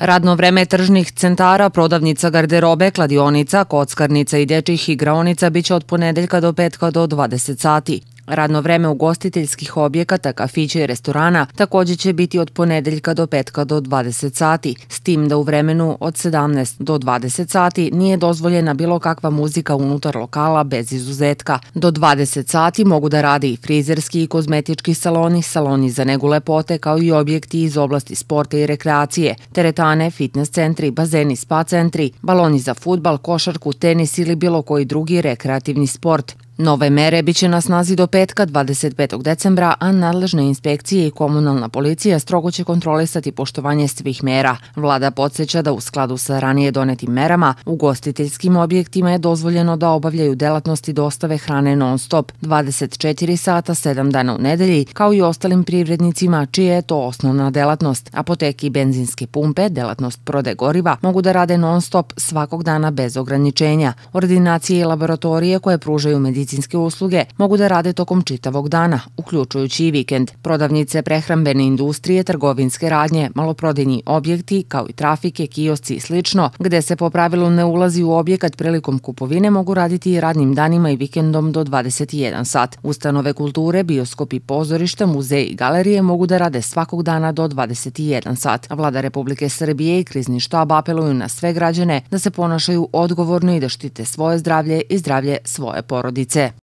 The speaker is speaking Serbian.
Radno vreme tržnih centara, prodavnica garderobe, kladionica, kockarnica i dečjih igraonica biće od ponedeljka do petka do 20 sati. Radno vreme ugostiteljskih objekata, kafića i restorana takođe će biti od ponedeljka do petka do 20 sati, s tim da u vremenu od 17 do 20 sati nije dozvoljena bilo kakva muzika unutar lokala bez izuzetka. Do 20 sati mogu da rade i frizerski i kozmetički saloni, saloni za negu lepote kao i objekti iz oblasti sporta i rekreacije, teretane, fitness centri, bazeni, spa centri, baloni za futbal, košarku, tenis ili bilo koji drugi rekreativni sport. Nove mere biće na snazi do petka 25. decembra, a nadležne inspekcije i komunalna policija strogo će kontrolisati poštovanje svih mera. Vlada podsjeća da u skladu sa ranije donetim merama, u gostiteljskim objektima je dozvoljeno da obavljaju delatnosti dostave hrane non stop 24 sata 7 dana u nedelji, kao i ostalim privrednicima čije je to osnovna delatnost. Apoteki i benzinske pumpe, delatnost prode goriva, mogu da rade non stop svakog dana bez ograničenja. Ordinacije i laboratorije koje pružaju medicinske medicinske usluge mogu da rade tokom čitavog dana, uključujući i vikend. Prodavnice prehrambene industrije, trgovinske radnje, maloprodajni objekti, kao i trafike, kiosci i slično, gde se po pravilu ne ulazi u objekat prilikom kupovine, mogu raditi i radnim danima i vikendom do 21 sat. Ustanove kulture, bioskopi, pozorišta, muzeje i galerije mogu da rade svakog dana do 21 sat. Vlada Republike Srbije i krizni štab apeluju na sve građane da se ponašaju odgovorno i da štite svoje zdravlje i zdravlje svoje porodice. Grazie.